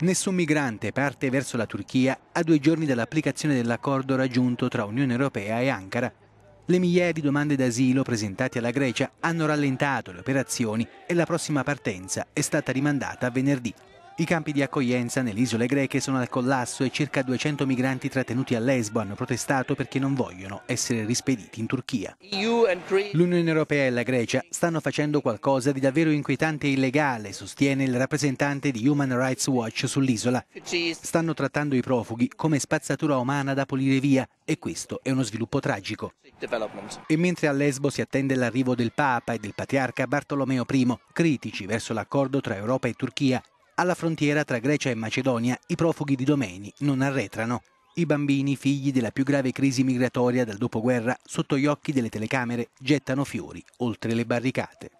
Nessun migrante parte verso la Turchia a due giorni dall'applicazione dell'accordo raggiunto tra Unione Europea e Ankara. Le migliaia di domande d'asilo presentate alla Grecia hanno rallentato le operazioni e la prossima partenza è stata rimandata a venerdì. I campi di accoglienza nelle isole greche sono al collasso e circa 200 migranti trattenuti a Lesbo hanno protestato perché non vogliono essere rispediti in Turchia. L'Unione Europea e la Grecia stanno facendo qualcosa di davvero inquietante e illegale, sostiene il rappresentante di Human Rights Watch sull'isola. Stanno trattando i profughi come spazzatura umana da pulire via e questo è uno sviluppo tragico. E mentre a Lesbo si attende l'arrivo del Papa e del Patriarca Bartolomeo I, critici verso l'accordo tra Europa e Turchia alla frontiera tra Grecia e Macedonia i profughi di Domeni non arretrano. I bambini, figli della più grave crisi migratoria dal dopoguerra, sotto gli occhi delle telecamere, gettano fiori oltre le barricate.